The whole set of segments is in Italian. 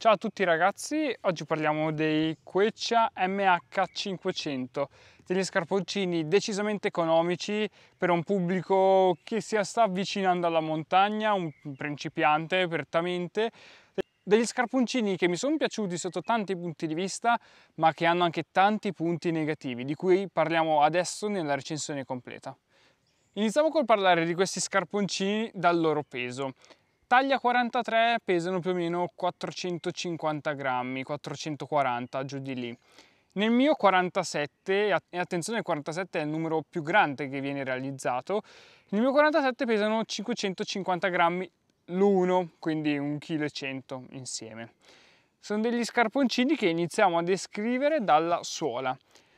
Ciao a tutti ragazzi, oggi parliamo dei Queccia MH500, degli scarponcini decisamente economici per un pubblico che si sta avvicinando alla montagna, un principiante apertamente, degli scarponcini che mi sono piaciuti sotto tanti punti di vista, ma che hanno anche tanti punti negativi, di cui parliamo adesso nella recensione completa. Iniziamo col parlare di questi scarponcini dal loro peso. Taglia 43 pesano più o meno 450 grammi, 440 giù di lì. Nel mio 47, e attenzione il 47 è il numero più grande che viene realizzato, nel mio 47 pesano 550 grammi l'uno, quindi 1,1 kg insieme. Sono degli scarponcini che iniziamo a descrivere dalla suola.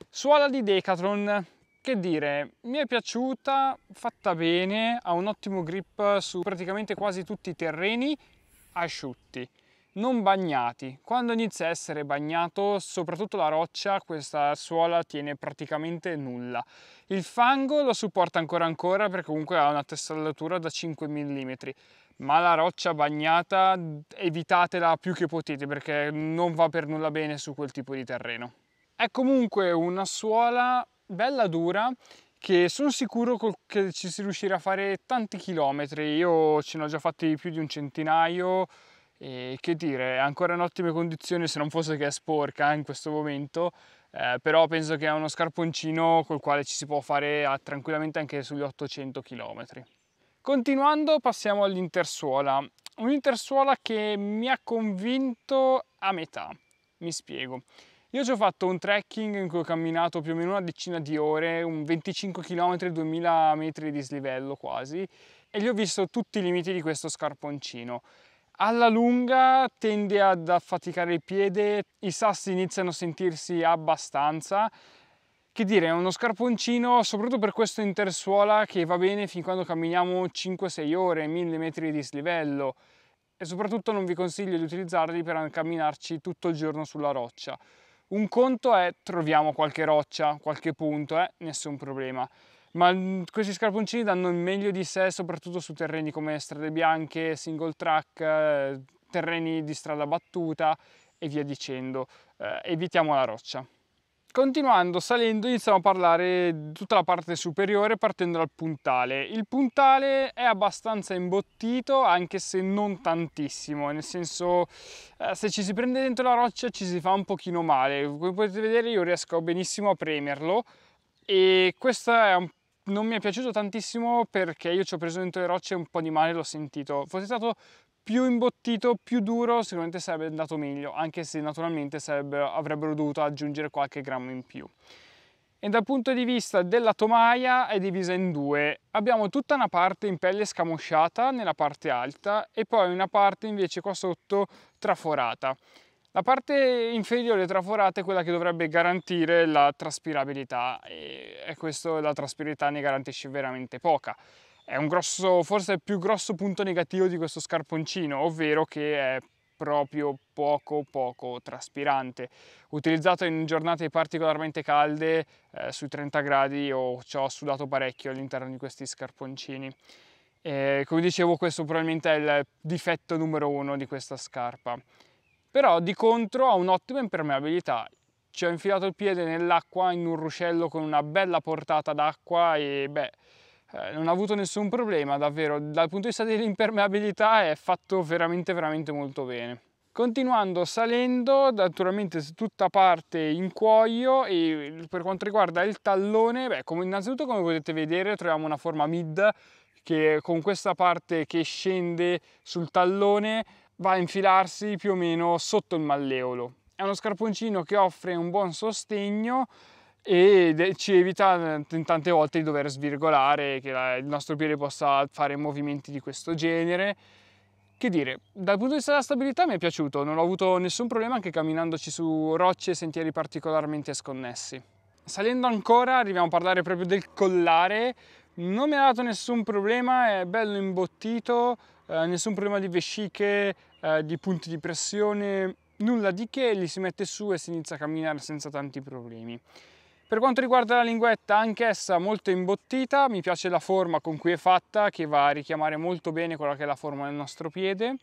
Suola di Decathlon, che dire, mi è piaciuta, fatta bene, ha un ottimo grip su praticamente quasi tutti i terreni asciutti, non bagnati. Quando inizia a essere bagnato, soprattutto la roccia, questa suola tiene praticamente nulla. Il fango lo supporta ancora ancora perché comunque ha una testatura da 5 mm, ma la roccia bagnata evitatela più che potete perché non va per nulla bene su quel tipo di terreno. È comunque una suola bella dura che sono sicuro che ci si riuscirà a fare tanti chilometri, io ce ne ho già fatti più di un centinaio e che dire, è ancora in ottime condizioni se non fosse che è sporca eh, in questo momento, eh, però penso che è uno scarponcino col quale ci si può fare a, ah, tranquillamente anche sugli 800 km. Continuando passiamo all'intersuola, un'intersuola che mi ha convinto a metà, mi spiego. Io ci ho fatto un trekking in cui ho camminato più o meno una decina di ore, un 25 km, 2000 metri di slivello quasi, e gli ho visto tutti i limiti di questo scarponcino. Alla lunga tende ad affaticare il piede, i sassi iniziano a sentirsi abbastanza. Che dire, è uno scarponcino, soprattutto per questo intersuola, che va bene fin quando camminiamo 5-6 ore, 1000 metri di slivello. E soprattutto non vi consiglio di utilizzarli per camminarci tutto il giorno sulla roccia. Un conto è troviamo qualche roccia, qualche punto, eh, nessun problema. Ma mm, questi scarponcini danno il meglio di sé soprattutto su terreni come strade bianche, single track, eh, terreni di strada battuta e via dicendo. Eh, evitiamo la roccia. Continuando salendo iniziamo a parlare di tutta la parte superiore partendo dal puntale. Il puntale è abbastanza imbottito anche se non tantissimo, nel senso eh, se ci si prende dentro la roccia ci si fa un pochino male. Come potete vedere io riesco benissimo a premerlo e questo non mi è piaciuto tantissimo perché io ci ho preso dentro le rocce e un po' di male l'ho sentito. Fosse stato più imbottito, più duro, sicuramente sarebbe andato meglio, anche se naturalmente avrebbero dovuto aggiungere qualche grammo in più. E dal punto di vista della tomaia è divisa in due. Abbiamo tutta una parte in pelle scamosciata nella parte alta e poi una parte invece qua sotto traforata. La parte inferiore traforata è quella che dovrebbe garantire la traspirabilità e questo la traspirabilità ne garantisce veramente poca è un grosso, forse il più grosso punto negativo di questo scarponcino, ovvero che è proprio poco poco traspirante. Utilizzato in giornate particolarmente calde, eh, sui 30 gradi, o ci ho sudato parecchio all'interno di questi scarponcini. E, come dicevo, questo probabilmente è il difetto numero uno di questa scarpa. Però di contro ha un'ottima impermeabilità. Ci ho infilato il piede nell'acqua in un ruscello con una bella portata d'acqua e beh, eh, non ha avuto nessun problema davvero, dal punto di vista dell'impermeabilità è fatto veramente veramente molto bene. Continuando salendo, naturalmente tutta parte in cuoio e per quanto riguarda il tallone, beh, come, innanzitutto come potete vedere troviamo una forma mid che con questa parte che scende sul tallone va a infilarsi più o meno sotto il malleolo. È uno scarponcino che offre un buon sostegno e ci evita eh, tante volte di dover svirgolare, che il nostro piede possa fare movimenti di questo genere. Che dire, dal punto di vista della stabilità mi è piaciuto, non ho avuto nessun problema anche camminandoci su rocce e sentieri particolarmente sconnessi. Salendo ancora arriviamo a parlare proprio del collare, non mi ha dato nessun problema, è bello imbottito, eh, nessun problema di vesciche, eh, di punti di pressione, nulla di che, li si mette su e si inizia a camminare senza tanti problemi. Per quanto riguarda la linguetta, anch'essa molto imbottita, mi piace la forma con cui è fatta, che va a richiamare molto bene quella che è la forma del nostro piede.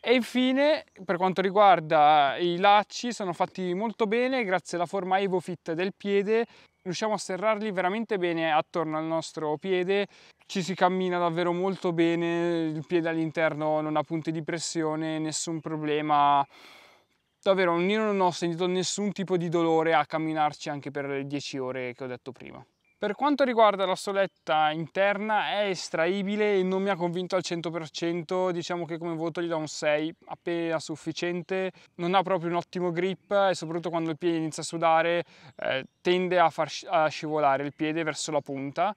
E infine, per quanto riguarda i lacci, sono fatti molto bene, grazie alla forma EvoFit del piede, riusciamo a serrarli veramente bene attorno al nostro piede, ci si cammina davvero molto bene, il piede all'interno non ha punti di pressione, nessun problema davvero io non ho sentito nessun tipo di dolore a camminarci anche per le 10 ore che ho detto prima. Per quanto riguarda la soletta interna è estraibile e non mi ha convinto al 100%, diciamo che come voto gli do un 6, appena sufficiente, non ha proprio un ottimo grip e soprattutto quando il piede inizia a sudare eh, tende a far a scivolare il piede verso la punta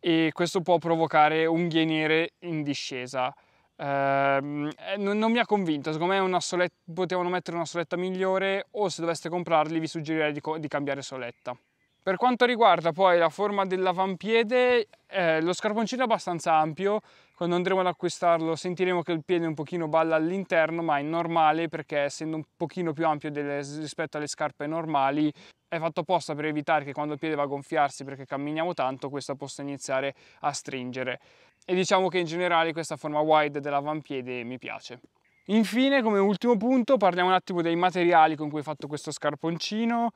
e questo può provocare unghie nere in discesa. Ehm, eh, non, non, mi ha convinto, secondo me una soletta, potevano mettere una soletta migliore o se doveste comprarli vi suggerirei di, di cambiare soletta. Per quanto riguarda poi la forma dell'avampiede, eh, lo scarponcino è abbastanza ampio, quando andremo ad acquistarlo sentiremo che il piede un pochino balla all'interno, ma è normale perché essendo un pochino più ampio delle, rispetto alle scarpe normali è fatto apposta per evitare che quando il piede va a gonfiarsi perché camminiamo tanto questa possa iniziare a stringere e diciamo che in generale questa forma wide dell'avampiede mi piace. Infine come ultimo punto parliamo un attimo dei materiali con cui ho fatto questo scarponcino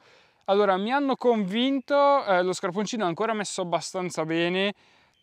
allora mi hanno convinto eh, lo scarponcino è ancora messo abbastanza bene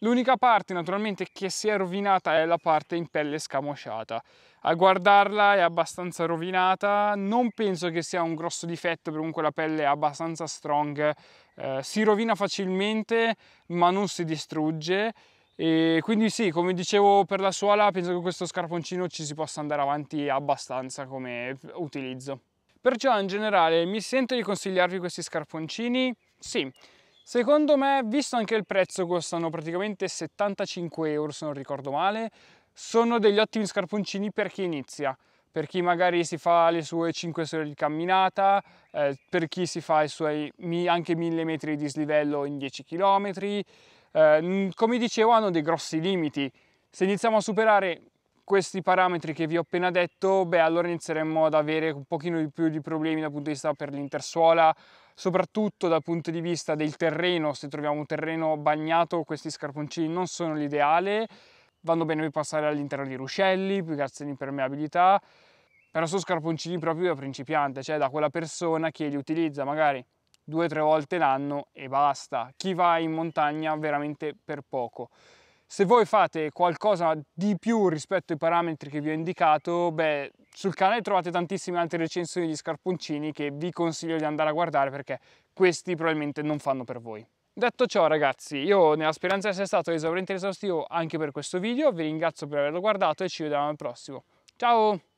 L'unica parte naturalmente che si è rovinata è la parte in pelle scamosciata. A guardarla è abbastanza rovinata, non penso che sia un grosso difetto, comunque la pelle è abbastanza strong, eh, si rovina facilmente ma non si distrugge. E quindi sì, come dicevo per la suola, penso che questo scarponcino ci si possa andare avanti abbastanza come utilizzo. Perciò in generale mi sento di consigliarvi questi scarponcini? Sì, Secondo me, visto anche il prezzo, costano praticamente 75 euro se non ricordo male, sono degli ottimi scarponcini per chi inizia per chi magari si fa le sue 5 ore di camminata, eh, per chi si fa i suoi anche 1000 metri di slivello in 10 km. Eh, come dicevo hanno dei grossi limiti. Se iniziamo a superare questi parametri che vi ho appena detto, beh allora inizieremmo ad avere un pochino di più di problemi dal punto di vista per l'intersuola soprattutto dal punto di vista del terreno, se troviamo un terreno bagnato questi scarponcini non sono l'ideale, vanno bene per passare all'interno di ruscelli, più grazie all'impermeabilità, però sono scarponcini proprio da principiante, cioè da quella persona che li utilizza magari due o tre volte l'anno e basta, chi va in montagna veramente per poco. Se voi fate qualcosa di più rispetto ai parametri che vi ho indicato, beh, sul canale trovate tantissime altre recensioni di scarponcini che vi consiglio di andare a guardare perché questi probabilmente non fanno per voi. Detto ciò ragazzi, io nella speranza di essere stato esauriente ed esaustivo anche per questo video, vi ringrazio per averlo guardato e ci vediamo al prossimo. Ciao!